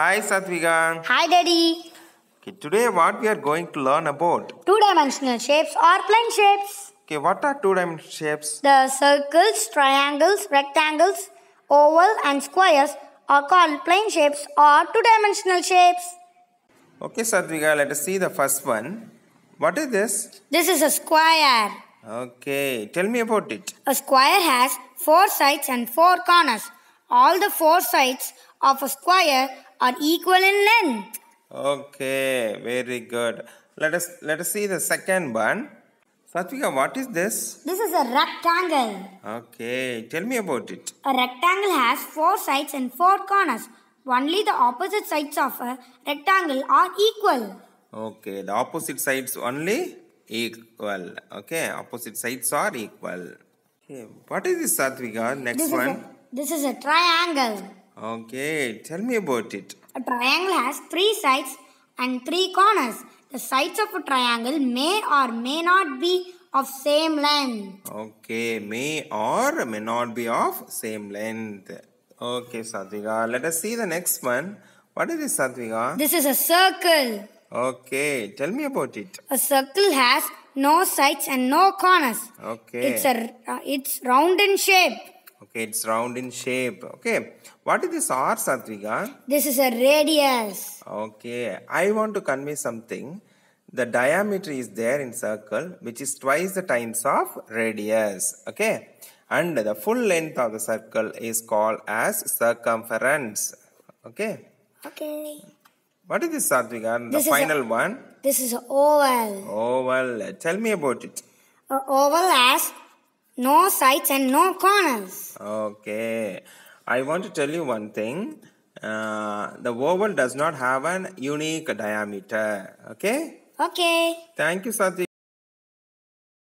Hi Satvika. Hi Daddy. Okay, today what we are going to learn about? Two-dimensional shapes or plane shapes. Okay, what are two-dimensional shapes? The circles, triangles, rectangles, oval and squares are called plane shapes or two-dimensional shapes. Okay Satvika, let us see the first one. What is this? This is a square. Okay, tell me about it. A square has four sides and four corners. All the four sides of a square are equal in length. Okay, very good. Let us let us see the second one. Satvika, what is this? This is a rectangle. Okay, tell me about it. A rectangle has four sides and four corners. Only the opposite sides of a rectangle are equal. Okay, the opposite sides only equal. Okay, opposite sides are equal. Okay, what is this Satvika? Next this one. A, this is a triangle. Okay, tell me about it. A triangle has three sides and three corners. The sides of a triangle may or may not be of same length. Okay, may or may not be of same length. Okay, Satvika. Let us see the next one. What is this, Satvika? This is a circle. Okay, tell me about it. A circle has no sides and no corners. Okay. It's a uh, it's round in shape. Okay, it's round in shape. Okay. What is this R, Satvika? This is a radius. Okay. I want to convey something. The diameter is there in circle, which is twice the times of radius. Okay. And the full length of the circle is called as circumference. Okay. Okay. What is this, Satvika? This the final a, one? This is oval. Oval. Tell me about it. A oval has no sides and no corners. Okay. I want to tell you one thing. Uh, the oval does not have an unique diameter. Okay? Okay. Thank you, Sati.